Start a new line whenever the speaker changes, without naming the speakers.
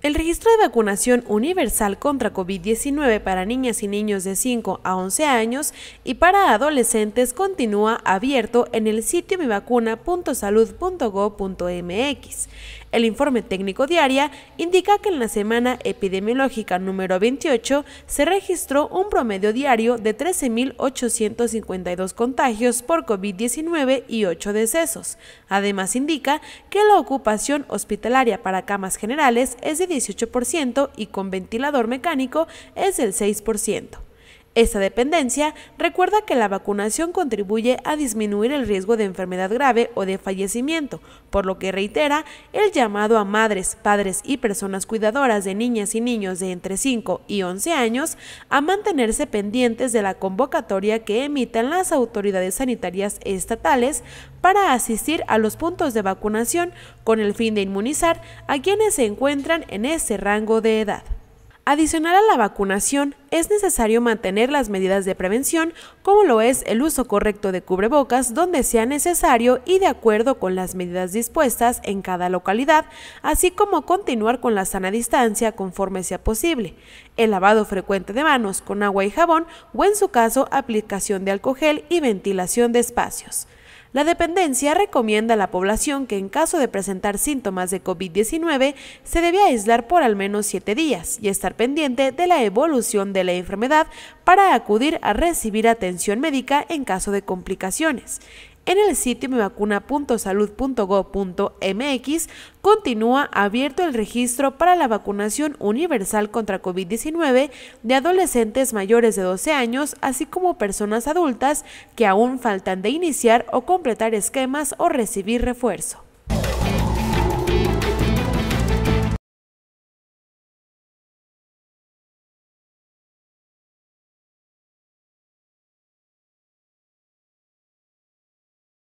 El registro de vacunación universal contra COVID-19 para niñas y niños de 5 a 11 años y para adolescentes continúa abierto en el sitio mivacuna.salud.gov.mx. El informe técnico diaria indica que en la semana epidemiológica número 28 se registró un promedio diario de 13.852 contagios por COVID-19 y 8 decesos. Además indica que la ocupación hospitalaria para camas generales es de 18% y con ventilador mecánico es el 6%. Esta dependencia recuerda que la vacunación contribuye a disminuir el riesgo de enfermedad grave o de fallecimiento, por lo que reitera el llamado a madres, padres y personas cuidadoras de niñas y niños de entre 5 y 11 años a mantenerse pendientes de la convocatoria que emitan las autoridades sanitarias estatales para asistir a los puntos de vacunación con el fin de inmunizar a quienes se encuentran en ese rango de edad. Adicional a la vacunación, es necesario mantener las medidas de prevención, como lo es el uso correcto de cubrebocas donde sea necesario y de acuerdo con las medidas dispuestas en cada localidad, así como continuar con la sana distancia conforme sea posible, el lavado frecuente de manos con agua y jabón o en su caso aplicación de alcohol y ventilación de espacios. La dependencia recomienda a la población que en caso de presentar síntomas de COVID-19 se debía aislar por al menos siete días y estar pendiente de la evolución de la enfermedad para acudir a recibir atención médica en caso de complicaciones en el sitio mivacuna.salud.gov.mx continúa abierto el registro para la vacunación universal contra COVID-19 de adolescentes mayores de 12 años, así como personas adultas que aún faltan de iniciar o completar esquemas o recibir refuerzo.